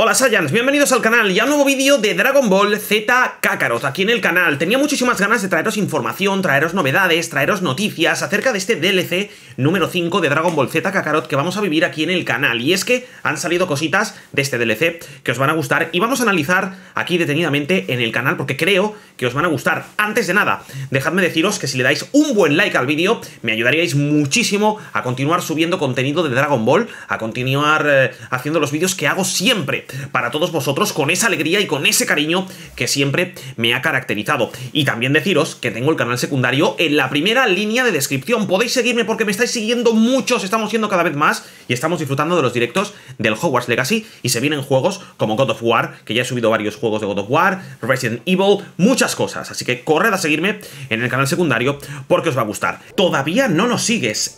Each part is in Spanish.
Hola Saiyans, bienvenidos al canal y a un nuevo vídeo de Dragon Ball Z Kakarot aquí en el canal. Tenía muchísimas ganas de traeros información, traeros novedades, traeros noticias acerca de este DLC número 5 de Dragon Ball Z Kakarot que vamos a vivir aquí en el canal. Y es que han salido cositas de este DLC que os van a gustar y vamos a analizar aquí detenidamente en el canal porque creo que os van a gustar. Antes de nada, dejadme deciros que si le dais un buen like al vídeo me ayudaríais muchísimo a continuar subiendo contenido de Dragon Ball, a continuar eh, haciendo los vídeos que hago siempre para todos vosotros con esa alegría y con ese cariño que siempre me ha caracterizado. Y también deciros que tengo el canal secundario en la primera línea de descripción. Podéis seguirme porque me estáis siguiendo muchos, estamos siendo cada vez más y estamos disfrutando de los directos del Hogwarts Legacy y se vienen juegos como God of War, que ya he subido varios juegos de God of War, Resident Evil, muchas cosas. Así que corred a seguirme en el canal secundario porque os va a gustar. Todavía no nos sigues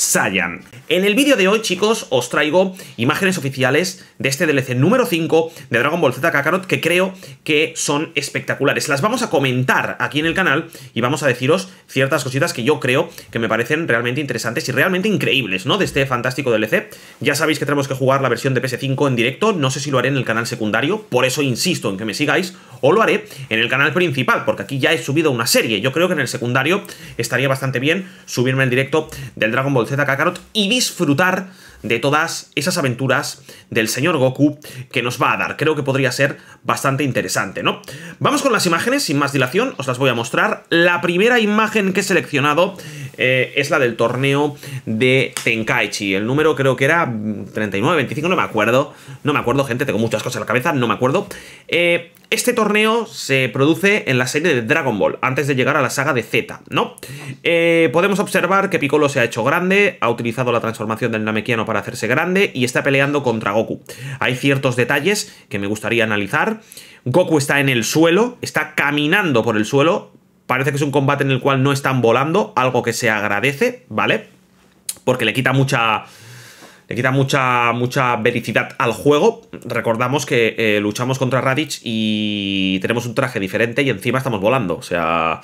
Sayan. En el vídeo de hoy, chicos, os traigo imágenes oficiales de este DLC número 5 de Dragon Ball Z Kakarot que creo que son espectaculares. Las vamos a comentar aquí en el canal y vamos a deciros ciertas cositas que yo creo que me parecen realmente interesantes y realmente increíbles, ¿no? De este fantástico DLC. Ya sabéis que tenemos que jugar la versión de PS5 en directo, no sé si lo haré en el canal secundario, por eso insisto en que me sigáis, o lo haré en el canal principal, porque aquí ya he subido una serie. Yo creo que en el secundario estaría bastante bien subirme en directo del Dragon Ball Z de Kakarot y disfrutar de todas esas aventuras del señor Goku que nos va a dar. Creo que podría ser bastante interesante, ¿no? Vamos con las imágenes, sin más dilación, os las voy a mostrar. La primera imagen que he seleccionado eh, es la del torneo de Tenkaichi. El número creo que era 39, 25, no me acuerdo. No me acuerdo, gente, tengo muchas cosas en la cabeza, no me acuerdo. Eh, este torneo se produce en la serie de Dragon Ball, antes de llegar a la saga de Z, ¿no? Eh, podemos observar que Piccolo se ha hecho grande, ha utilizado la transformación del Namekiano para hacerse grande y está peleando contra Goku. Hay ciertos detalles que me gustaría analizar. Goku está en el suelo, está caminando por el suelo. Parece que es un combate en el cual no están volando, algo que se agradece, ¿vale? Porque le quita mucha... Le quita mucha, mucha vericidad al juego. Recordamos que eh, luchamos contra Raditz y tenemos un traje diferente y encima estamos volando. O sea,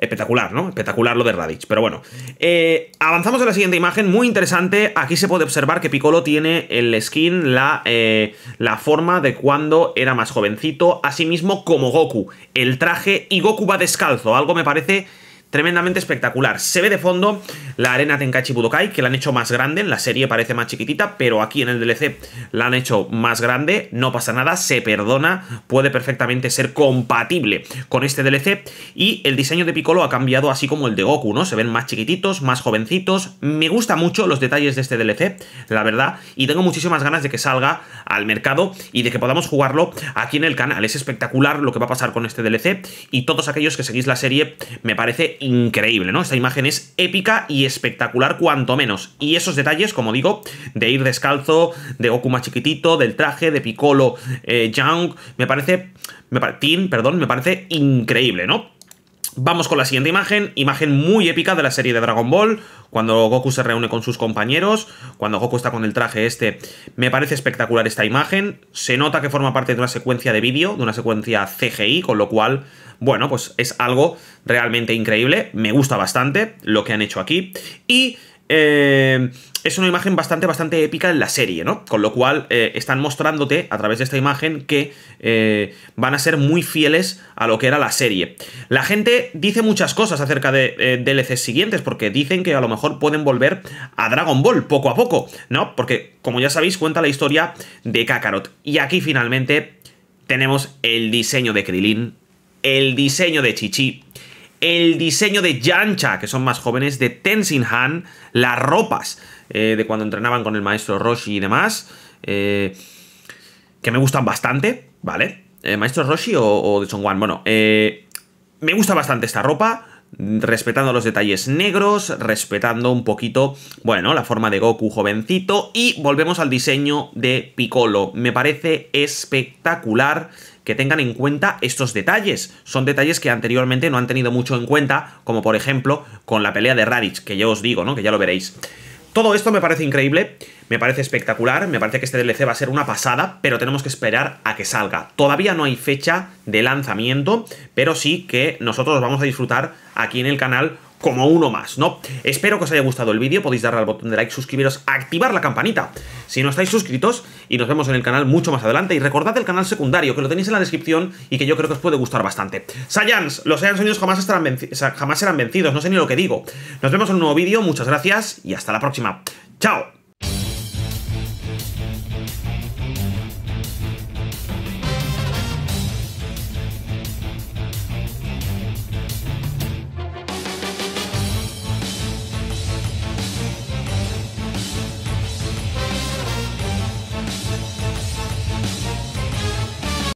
Espectacular, ¿no? Espectacular lo de radich pero bueno. Eh, avanzamos a la siguiente imagen, muy interesante. Aquí se puede observar que Piccolo tiene el skin, la, eh, la forma de cuando era más jovencito, Asimismo, como Goku, el traje y Goku va descalzo, algo me parece tremendamente espectacular. Se ve de fondo la arena Tenkachi Budokai, que la han hecho más grande, en la serie parece más chiquitita, pero aquí en el DLC la han hecho más grande, no pasa nada, se perdona, puede perfectamente ser compatible con este DLC, y el diseño de Piccolo ha cambiado así como el de Goku, ¿no? Se ven más chiquititos, más jovencitos, me gusta mucho los detalles de este DLC, la verdad, y tengo muchísimas ganas de que salga al mercado y de que podamos jugarlo aquí en el canal, es espectacular lo que va a pasar con este DLC, y todos aquellos que seguís la serie, me parece increíble, ¿no? Esta imagen es épica y espectacular cuanto menos. Y esos detalles, como digo, de ir descalzo, de Goku más chiquitito, del traje, de Piccolo, eh, Young, me parece... Me, perdón, me parece increíble, ¿no? Vamos con la siguiente imagen, imagen muy épica de la serie de Dragon Ball, cuando Goku se reúne con sus compañeros, cuando Goku está con el traje este. Me parece espectacular esta imagen, se nota que forma parte de una secuencia de vídeo, de una secuencia CGI, con lo cual, bueno, pues es algo realmente increíble, me gusta bastante lo que han hecho aquí. Y eh, es una imagen bastante, bastante épica en la serie, ¿no? Con lo cual eh, están mostrándote a través de esta imagen que eh, van a ser muy fieles a lo que era la serie. La gente dice muchas cosas acerca de DLCs siguientes, porque dicen que a lo mejor pueden volver a Dragon Ball poco a poco, ¿no? Porque, como ya sabéis, cuenta la historia de Kakarot. Y aquí finalmente tenemos el diseño de Krilin, el diseño de Chichi el diseño de Yancha, que son más jóvenes, de Tenzin Han, las ropas eh, de cuando entrenaban con el maestro Roshi y demás, eh, que me gustan bastante, ¿vale? Eh, ¿Maestro Roshi o, de Son Wan? Bueno, me gusta bastante esta ropa, respetando los detalles negros, respetando un poquito, bueno, la forma de Goku jovencito, y volvemos al diseño de Piccolo. Me parece espectacular que tengan en cuenta estos detalles. Son detalles que anteriormente no han tenido mucho en cuenta, como por ejemplo con la pelea de Raditz, que ya os digo, ¿no? Que ya lo veréis. Todo esto me parece increíble, me parece espectacular, me parece que este DLC va a ser una pasada, pero tenemos que esperar a que salga. Todavía no hay fecha de lanzamiento, pero sí que nosotros vamos a disfrutar aquí en el canal como uno más, ¿no? Espero que os haya gustado el vídeo, podéis darle al botón de like, suscribiros, activar la campanita si no estáis suscritos y nos vemos en el canal mucho más adelante. Y recordad el canal secundario, que lo tenéis en la descripción y que yo creo que os puede gustar bastante. Saiyans, los Saiyans Unidos jamás, jamás serán vencidos, no sé ni lo que digo. Nos vemos en un nuevo vídeo, muchas gracias y hasta la próxima. ¡Chao!